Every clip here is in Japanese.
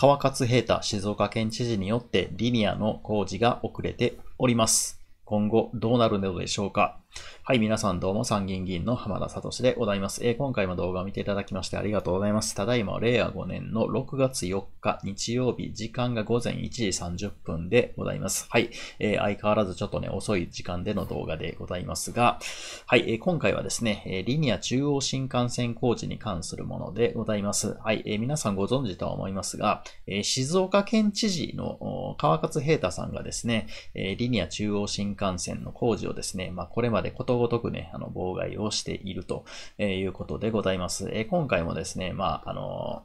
川勝平太静岡県知事によってリニアの工事が遅れております。今後どうなるのでしょうかはい、皆さんどうも参議院議員の浜田聡でございます、えー、今回も動画を見ていただきましてありがとうございます。ただいま令和5年の6月4日日曜日、時間が午前1時30分でございます。はい、えー、相変わらずちょっとね、遅い時間での動画でございますが、はい、えー、今回はですね、えリニア中央新幹線工事に関するものでございます。はい、え皆さんご存知とは思いますが、え静岡県知事の川勝平太さんがですね、えリニア中央新幹線の工事をですね、まあ、これまでまでことごとくね、あの、妨害をしているということでございます。え今回もですね、まあ、あの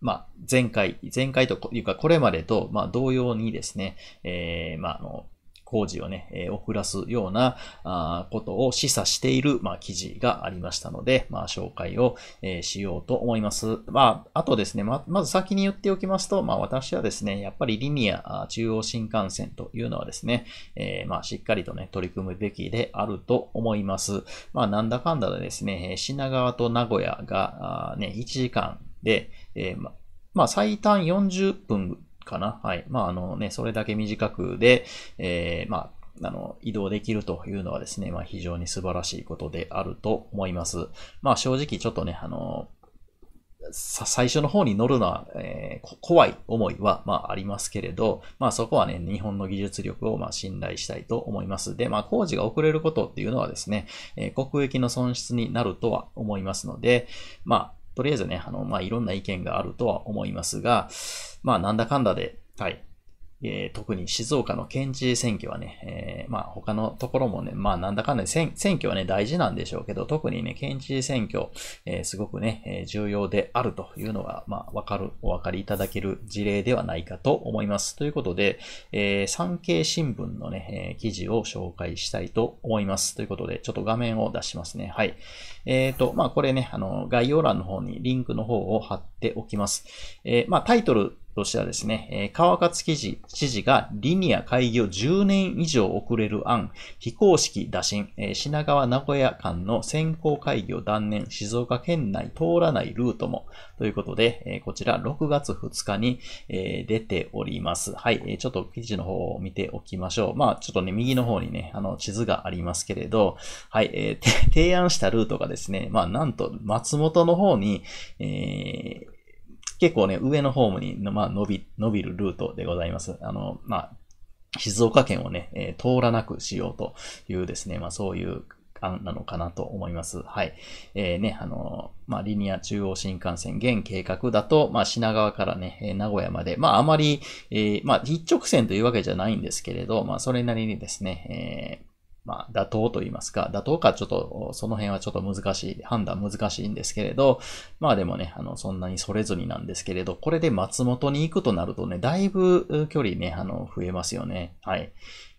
まあ、前回、前回というか、これまでと、まあ、同様にですね、えー、まあ、あの、工事をね、え遅らすようなあことを示唆している、まあ、記事がありましたので、まあ、紹介を、えしようと思います。まあ、あとですね、ま、まず先に言っておきますと、まあ、私はですね、やっぱりリニア中央新幹線というのはですね、えー、まあ、しっかりとね、取り組むべきであると思います。まあ、なんだかんだでですね、品川と名古屋が、ね、1時間で、えーまあ最短40分かな。はい。まあ、あのね、それだけ短くで、えー、まあ、あの、移動できるというのはですね、まあ非常に素晴らしいことであると思います。まあ正直ちょっとね、あの、最初の方に乗るのは、えー、怖い思いは、まあ、ありますけれど、まあ、そこはね、日本の技術力を、まあ、信頼したいと思います。で、まあ、工事が遅れることっていうのはですね、えー、国益の損失になるとは思いますので、まあ、とりあえずね、あの、まあ、いろんな意見があるとは思いますが、まあ、なんだかんだで、はい。えー、特に静岡の県知事選挙はね、えー、まあ他のところもね、まあなんだかんだ、選挙はね大事なんでしょうけど、特にね、県知事選挙、えー、すごくね、え重要であるというのが、まあわかる、お分かりいただける事例ではないかと思います。ということで、え産経新聞のね、え記事を紹介したいと思います。ということで、ちょっと画面を出しますね。はい。えっ、と、まあこれね、あの、概要欄の方にリンクの方を貼っておきます。えまあタイトルそしてはですね、え川勝知事知事がリニア開業10年以上遅れる案、非公式打診、え品川名古屋間の先行開業断念、静岡県内通らないルートも、ということで、えこちら6月2日に、え出ております。はい、えちょっと記事の方を見ておきましょう。まあ、ちょっとね、右の方にね、あの、地図がありますけれど、はい、え提案したルートがですね、まあ、なんと松本の方に、えー結構ね、上のホに、まあ、伸び、伸びるルートでございます。あの、まあ、静岡県をね、えー、通らなくしようというですね、まあそういう案なのかなと思います。はい。えー、ね、あの、まあ、リニア中央新幹線現計画だと、まあ、品川からね、え名古屋まで、まあ、あまり、えー、まあ、一直線というわけじゃないんですけれど、まあ、それなりにですね、えーまあ、妥当と言いますか、妥当かちょっと、その辺はちょっと難しい、判断難しいんですけれど、まあでもね、あの、そんなにそれぞれなんですけれど、これで松本に行くとなるとね、だいぶ距離ね、あの、増えますよね。はい。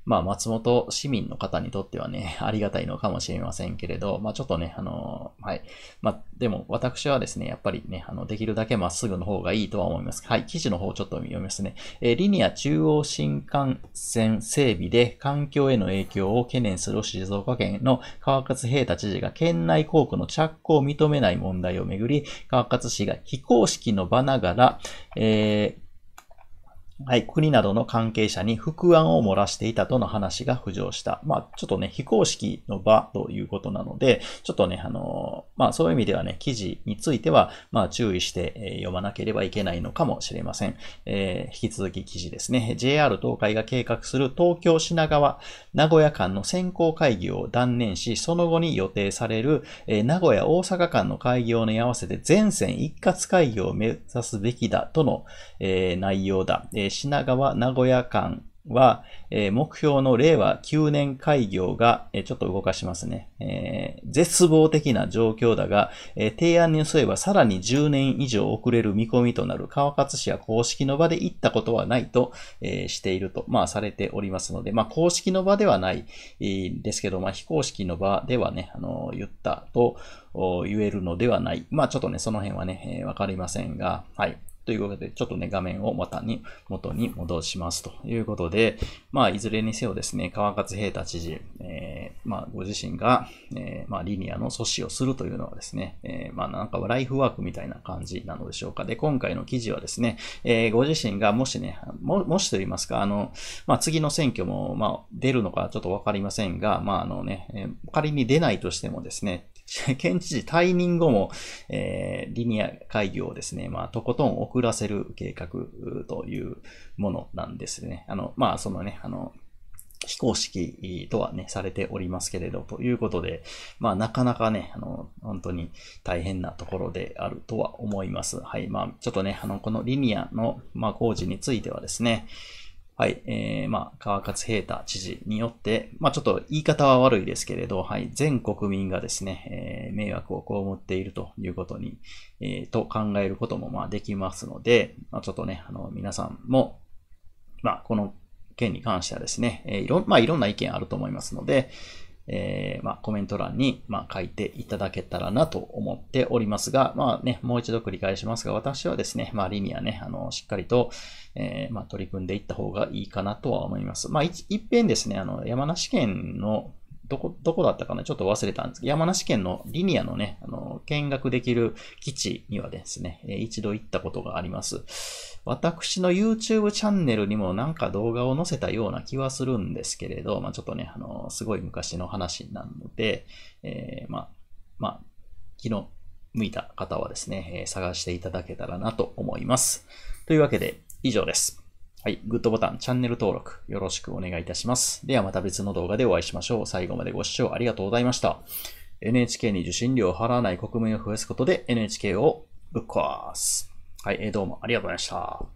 まあ、松本市民の方にとってはね、ありがたいのかもしれませんけれど、まあ、ちょっとね、あのはい。まあ、でも、私はですね、やっぱりね、あの、できるだけまっすぐの方がいいとは思います。はい。記事の方ちょっと読みますね。えー、リニア中央新幹線整備で環境への影響を懸念する静岡県の川勝平太知事が県内航空の着工を認めない問題をめぐり、川勝市が非公式の場ながら、えーはい、国などの関係者に副案を漏らしていたとの話が浮上した。まあ、ちょっとね、非公式の場ということなので、ちょっとね、あの、まあ、そういう意味ではね、記事については、まあ、注意して読まなければいけないのかもしれません。えー、引き続き記事ですね。JR 東海が計画する東京品川、名古屋間の選考会議を断念し、その後に予定される、えー、名古屋大阪間の会議を合わせて全線一括会議を目指すべきだとの、えー、内容だ。えーえー、品川名古屋間は、えー、目標の令和9年開業が、えー、ちょっと動かしますね、えー、絶望的な状況だが、え提案に沿えばさらに10年以上遅れる見込みとなる川勝市は公式の場で行ったことはないと、えしていると、まあされておりますので、まあ公式の場ではない、ですけど、まあ非公式の場ではね、あの言ったと、言えるのではない。まあちょっとね、その辺はね、わ、えー、かりませんが、はい。ということで、ちょっとね、画面をまたに元に戻しますということで、まあ、いずれにせよですね、川勝平太知事、えー、まあ、ご自身が、えー、まあ、リニアの阻止をするというのはですね、えー、まあ、なんかライフワークみたいな感じなのでしょうか。で、今回の記事はですね、えー、ご自身がもしね、も、もしと言いますか、あの、まあ、次の選挙も、まあ、出るのかちょっとわかりませんが、まあ、あのね、えー、仮に出ないとしてもですね、県時退任後も、えー、リニア会議をですね、まあ、とことん遅らせる計画というものなんですね。あの、まあ、そのね、あの、非公式とはね、されておりますけれど、ということで、まあ、なかなかね、あの、本当に大変なところであるとは思います。はい。まあ、ちょっとね、あの、このリニアの、まあ、工事についてはですね、はい、えー、まあ、川勝平太知事によって、まあ、ちょっと言い方は悪いですけれど、はい、全国民がですね、えー、迷惑を被っているということに、えー、と考えることも、まあ、できますので、まあ、ちょっとね、あの、皆さんも、まあ、この件に関してはですね、えー、いろ、まあ、いろんな意見あると思いますので、えー、まあ、コメント欄に、まあ、書いていただけたらなと思っておりますが、まあね、もう一度繰り返しますが、私はですね、まあ、リニアね、あの、しっかりと、えー、まあ、取り組んでいった方がいいかなとは思います。まあ、いいっぺんですね、あの、山梨県の、どこ、どこだったかなちょっと忘れたんですけど、山梨県のリニアのね、あの、見学できる基地にはですね、一度行ったことがあります。私の YouTube チャンネルにもなんか動画を載せたような気はするんですけれど、まあ、ちょっとね、あの、すごい昔の話なので、えー、まあ、まあ、気の向いた方はですね、え探していただけたらなと思います。というわけで、以上です。はい、グッドボタン、チャンネル登録よろしくお願いいたします。ではまた別の動画でお会いしましょう。最後までご視聴ありがとうございました。NHK に受信料を払わない国民を増やすことで NHK をぶっ壊す。はい、えー、どうもありがとうございました。